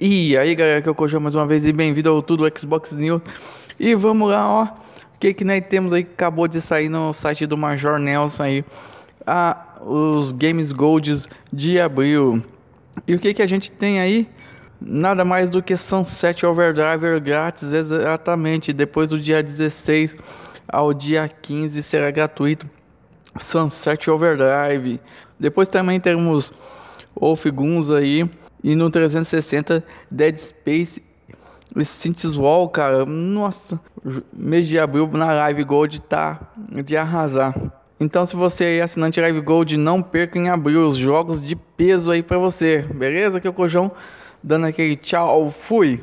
E aí galera, que eu cojo mais uma vez e bem-vindo ao Tudo Xbox News. E vamos lá, ó. O que que nós temos aí que acabou de sair no site do Major Nelson aí? Ah, os Games Golds de abril. E o que que a gente tem aí? Nada mais do que Sunset Overdriver grátis, exatamente. Depois do dia 16 ao dia 15 será gratuito Sunset Overdrive. Depois também temos Wolf Guns aí e no 360, Dead Space e Wall, cara. Nossa, mês de abril na Live Gold tá de arrasar. Então, se você é assinante Live Gold, não perca em abril os jogos de peso aí para você, beleza? Aqui é o Cojão dando aquele tchau, fui!